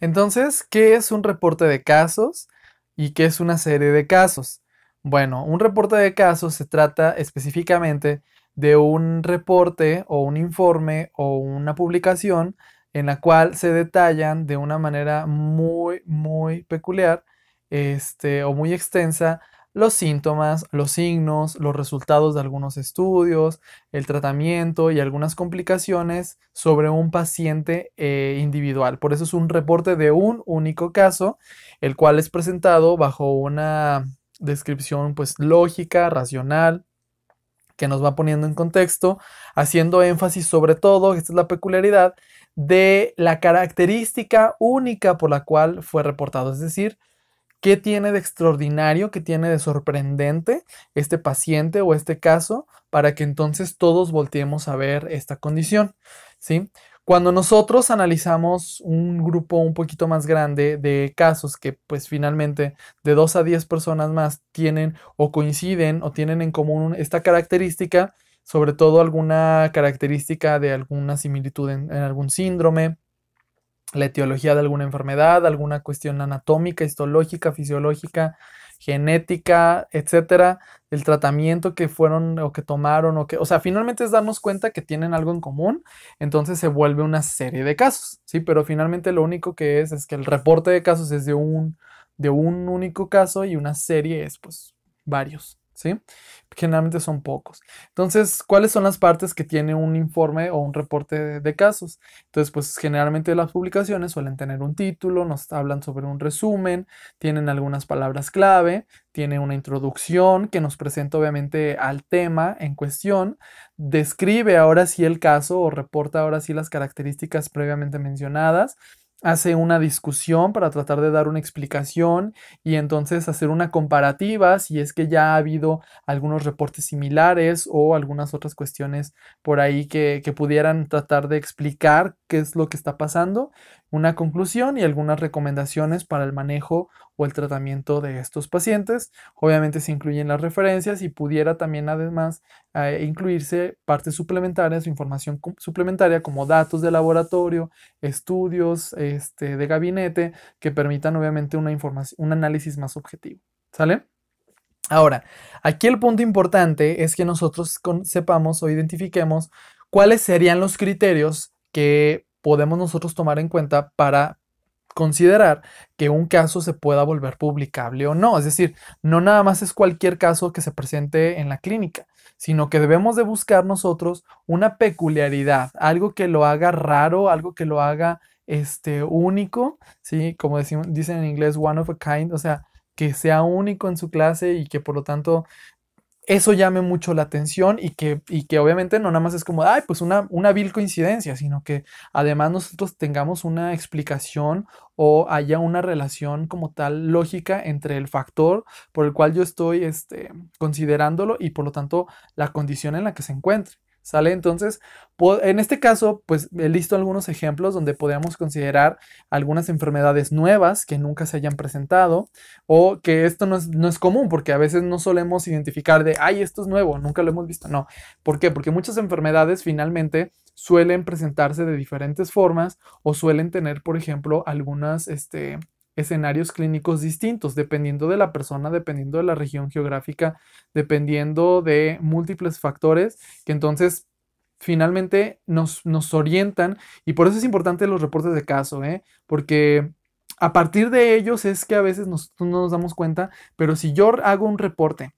Entonces, ¿qué es un reporte de casos y qué es una serie de casos? Bueno, un reporte de casos se trata específicamente de un reporte o un informe o una publicación en la cual se detallan de una manera muy, muy peculiar este, o muy extensa los síntomas, los signos, los resultados de algunos estudios, el tratamiento y algunas complicaciones sobre un paciente eh, individual. Por eso es un reporte de un único caso, el cual es presentado bajo una descripción pues lógica, racional, que nos va poniendo en contexto, haciendo énfasis sobre todo, esta es la peculiaridad, de la característica única por la cual fue reportado, es decir, ¿Qué tiene de extraordinario, qué tiene de sorprendente este paciente o este caso para que entonces todos volteemos a ver esta condición? ¿Sí? Cuando nosotros analizamos un grupo un poquito más grande de casos que pues finalmente de 2 a 10 personas más tienen o coinciden o tienen en común esta característica, sobre todo alguna característica de alguna similitud en algún síndrome, la etiología de alguna enfermedad, alguna cuestión anatómica, histológica, fisiológica, genética, etcétera, el tratamiento que fueron o que tomaron o que, o sea, finalmente es darnos cuenta que tienen algo en común, entonces se vuelve una serie de casos, ¿sí? Pero finalmente lo único que es es que el reporte de casos es de un de un único caso y una serie es pues varios. ¿sí? Generalmente son pocos. Entonces, ¿cuáles son las partes que tiene un informe o un reporte de, casos? Entonces, pues generalmente las publicaciones suelen tener un título, nos hablan sobre un resumen, tienen algunas palabras clave, tiene una introducción que nos presenta obviamente al tema en cuestión, describe ahora sí el caso o reporta ahora sí las características previamente mencionadas hace una discusión para tratar de dar una explicación y entonces hacer una comparativa si es que ya ha habido algunos reportes similares o algunas otras cuestiones por ahí que, pudieran tratar de explicar qué es lo que está pasando, una conclusión y algunas recomendaciones para el manejo o el tratamiento de estos pacientes. Obviamente se incluyen las referencias y pudiera también además eh, incluirse partes suplementarias o información suplementaria como datos de laboratorio, estudios este, de gabinete que permitan obviamente una un análisis más objetivo. ¿Sale? Ahora, aquí el punto importante es que nosotros sepamos o identifiquemos cuáles serían los criterios que podemos nosotros tomar en cuenta para considerar que un caso se pueda volver publicable o no. Es decir, no nada más es cualquier caso que se presente en la clínica, sino que debemos de buscar nosotros una peculiaridad, algo que lo haga raro, algo que lo haga este, único, ¿sí? Como dicen en inglés, one of a kind, o sea, que sea único en su clase y que por lo tanto eso llame mucho la atención y que, y que obviamente no nada más es como, ay, pues una, una vil coincidencia, sino que además nosotros tengamos una explicación o haya una relación como tal lógica entre el factor por el cual yo estoy este, considerándolo y por lo tanto la condición en la que se encuentre. ¿Sale? Entonces, en este caso, pues he listo algunos ejemplos donde podríamos considerar algunas enfermedades nuevas que nunca se hayan presentado o que esto no es, común porque a veces no solemos identificar de, ay, esto es nuevo, nunca lo hemos visto. No, ¿por qué? Porque muchas enfermedades finalmente suelen presentarse de diferentes formas o suelen tener, por ejemplo, algunas, este, escenarios clínicos distintos, dependiendo de la persona, dependiendo de la región geográfica, dependiendo de múltiples factores que entonces finalmente nos, nos orientan y por eso es importante los reportes de caso, ¿eh? porque a partir de ellos es que a veces no nos damos cuenta, pero si yo hago un reporte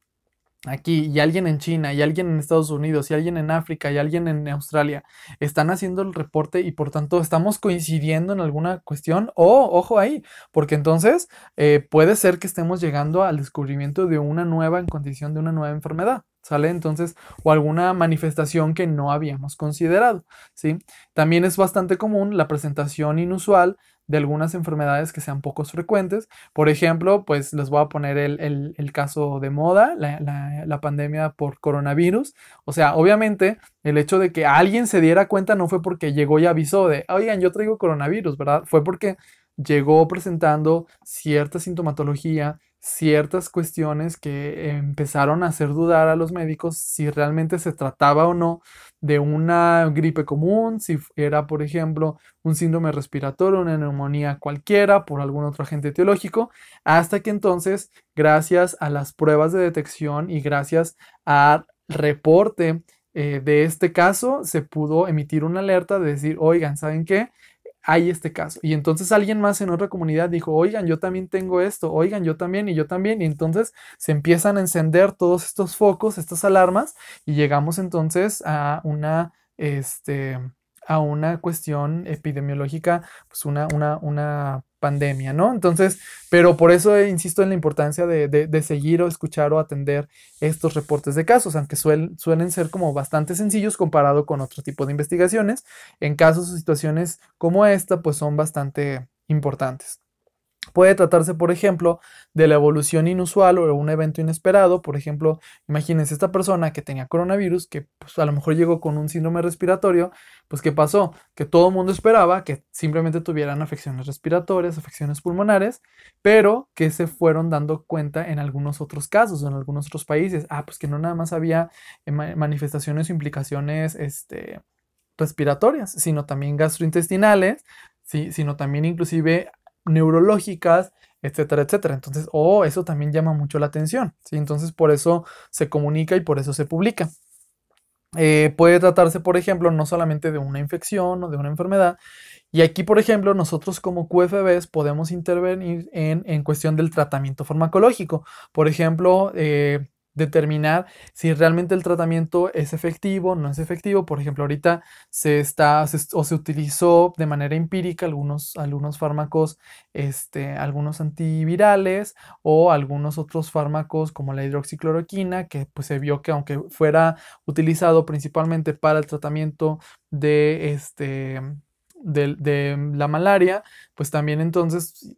aquí y alguien en China y alguien en Estados Unidos y alguien en África y alguien en Australia están haciendo el reporte y por tanto estamos coincidiendo en alguna cuestión o ojo ahí porque entonces eh, puede ser que estemos llegando al descubrimiento de una nueva en condición de una nueva enfermedad sale entonces o alguna manifestación que no habíamos considerado sí también es bastante común la presentación inusual de algunas enfermedades que sean pocos frecuentes. Por ejemplo, pues les voy a poner el, caso de moda, la, la, pandemia por coronavirus. O sea, obviamente el hecho de que alguien se diera cuenta no fue porque llegó y avisó de, oigan, yo traigo coronavirus, ¿verdad? Fue porque llegó presentando cierta sintomatología, ciertas cuestiones que empezaron a hacer dudar a los médicos si realmente se trataba o no de una gripe común, si era, por ejemplo, un síndrome respiratorio, una neumonía cualquiera, por algún otro agente etiológico hasta que entonces, gracias a las pruebas de detección y gracias al reporte eh, de este caso, se pudo emitir una alerta de decir, oigan, ¿saben qué? hay este caso. Y entonces alguien más en otra comunidad dijo, oigan, yo también tengo esto, oigan, yo también y yo también. Y entonces se empiezan a encender todos estos focos, estas alarmas, y llegamos entonces a una, este, a una cuestión epidemiológica, pues una, una, pandemia, ¿no? Entonces, pero por eso eh, insisto en la importancia de, seguir o escuchar o atender estos reportes de casos, aunque suelen ser como bastante sencillos comparado con otro tipo de investigaciones. En casos o situaciones como esta, pues son bastante importantes. Puede tratarse, por ejemplo, de la evolución inusual o un evento inesperado. Por ejemplo, imagínense esta persona que tenía coronavirus, que pues, a lo mejor llegó con un síndrome respiratorio, pues ¿qué pasó? Que todo el mundo esperaba que simplemente tuvieran afecciones respiratorias, afecciones pulmonares, pero que se fueron dando cuenta en algunos otros casos, en algunos otros países. Ah, pues que no nada más había eh, manifestaciones o implicaciones este, respiratorias, sino también gastrointestinales, Sí, sino también inclusive neurológicas, etcétera, etcétera. Entonces, oh, eso también llama mucho la atención, ¿sí? Entonces, por eso se comunica y por eso se publica. Eh, puede tratarse, por ejemplo, no solamente de una infección o de una enfermedad. Y aquí, por ejemplo, nosotros como QFBs podemos intervenir en, cuestión del tratamiento farmacológico. Por ejemplo, eh, determinar si realmente el tratamiento es efectivo, no es efectivo. Por ejemplo, ahorita se está o se utilizó de manera empírica algunos, algunos fármacos, este, algunos antivirales o algunos otros fármacos como la hidroxicloroquina, que pues se vio que aunque fuera utilizado principalmente para el tratamiento de este de, la malaria, pues también entonces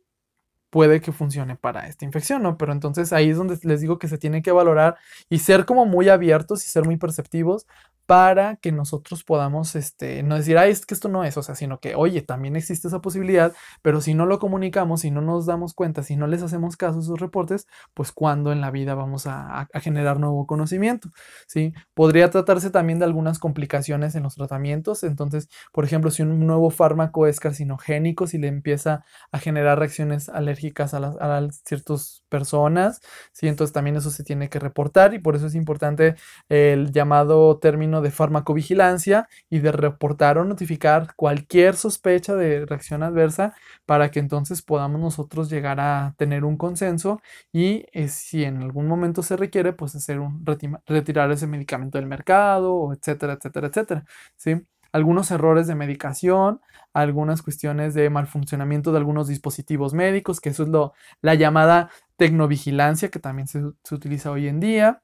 puede que funcione para esta infección, ¿no? Pero entonces ahí es donde les digo que se tiene que valorar y ser como muy abiertos y ser muy perceptivos para que nosotros podamos este, no decir, ay, es que esto no es, o sea, sino que, oye, también existe esa posibilidad, pero si no lo comunicamos, si no nos damos cuenta, si no les hacemos caso a esos reportes, pues cuando en la vida vamos a, generar nuevo conocimiento, ¿sí? Podría tratarse también de algunas complicaciones en los tratamientos, entonces, por ejemplo, si un nuevo fármaco es carcinogénico, si le empieza a generar reacciones alérgicas a, las, a ciertas personas, ¿sí? Entonces también eso se tiene que reportar y por eso es importante el llamado término de farmacovigilancia y de reportar o notificar cualquier sospecha de reacción adversa para que entonces podamos nosotros llegar a tener un consenso y eh, si en algún momento se requiere, pues hacer un retirar ese medicamento del mercado, etcétera, etcétera, etcétera. ¿sí? algunos errores de medicación, algunas cuestiones de mal funcionamiento de algunos dispositivos médicos, que eso es lo, la llamada tecnovigilancia que también se utiliza hoy en día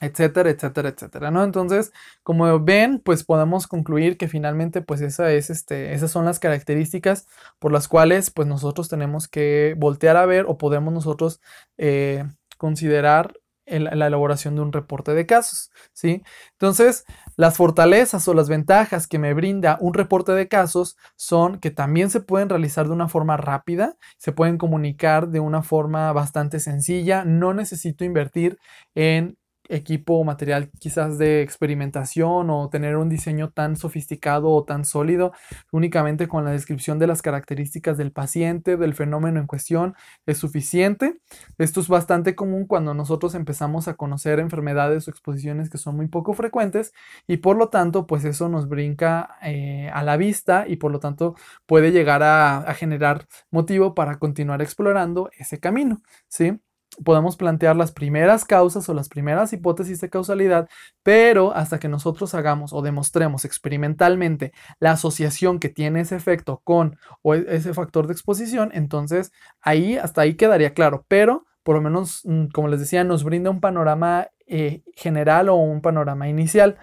etcétera, etcétera, etcétera, ¿no? Entonces, como ven, pues podemos concluir que finalmente, pues esa es, este, esas son las características por las cuales, pues nosotros tenemos que voltear a ver o podemos nosotros eh, considerar la elaboración de un reporte de casos, ¿sí? Entonces, las fortalezas o las ventajas que me brinda un reporte de casos son que también se pueden realizar de una forma rápida, se pueden comunicar de una forma bastante sencilla, no necesito invertir en equipo o material quizás de experimentación o tener un diseño tan sofisticado o tan sólido, únicamente con la descripción de las características del paciente, del fenómeno en cuestión, es suficiente. Esto es bastante común cuando nosotros empezamos a conocer enfermedades o exposiciones que son muy poco frecuentes y por lo tanto, pues eso nos brinca eh, a la vista y por lo tanto puede llegar a, a generar motivo para continuar explorando ese camino, ¿sí? podemos plantear las primeras causas o las primeras hipótesis de causalidad, pero hasta que nosotros hagamos o demostremos experimentalmente la asociación que tiene ese efecto con e, ese factor de exposición, entonces ahí hasta ahí quedaría claro, pero por lo menos, mm, como les decía, nos brinda un panorama eh, general o un panorama inicial.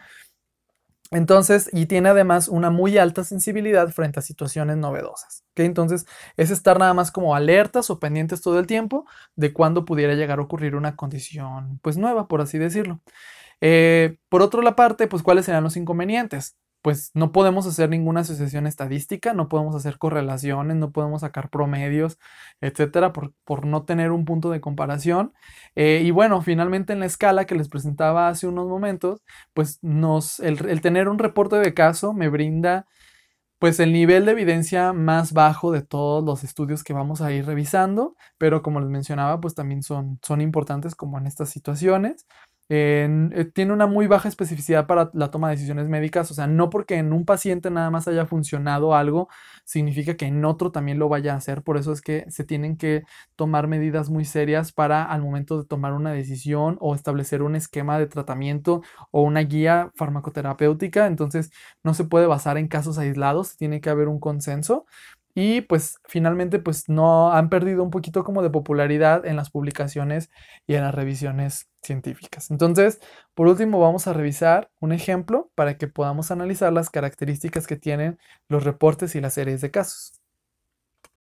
Entonces, y tiene además una muy alta sensibilidad frente a situaciones novedosas. Entonces, es estar nada más como alertas o pendientes todo el tiempo de cuándo pudiera llegar a ocurrir una condición, pues nueva, por así decirlo. Eh, por otra parte, pues cuáles serán los inconvenientes pues no podemos hacer ninguna asociación estadística, no podemos hacer correlaciones, no podemos sacar promedios, etcétera, por, no tener un punto de comparación. Eh, y bueno, finalmente en la escala que les presentaba hace unos momentos, pues nos, el, tener un reporte de caso me brinda pues el nivel de evidencia más bajo de todos los estudios que vamos a ir revisando, pero como les mencionaba, pues también son, son importantes como en estas situaciones. Eh, tiene una muy baja especificidad para la toma de decisiones médicas, o sea, no porque en un paciente nada más haya funcionado algo, significa que en otro también lo vaya a hacer, por eso es que se tienen que tomar medidas muy serias para al momento de tomar una decisión o establecer un esquema de tratamiento o una guía farmacoterapéutica, entonces no se puede basar en casos aislados, tiene que haber un consenso y pues finalmente pues no han perdido un poquito como de popularidad en las publicaciones y en las revisiones científicas. Entonces, por último vamos a revisar un ejemplo para que podamos analizar las características que tienen los reportes y las series de casos.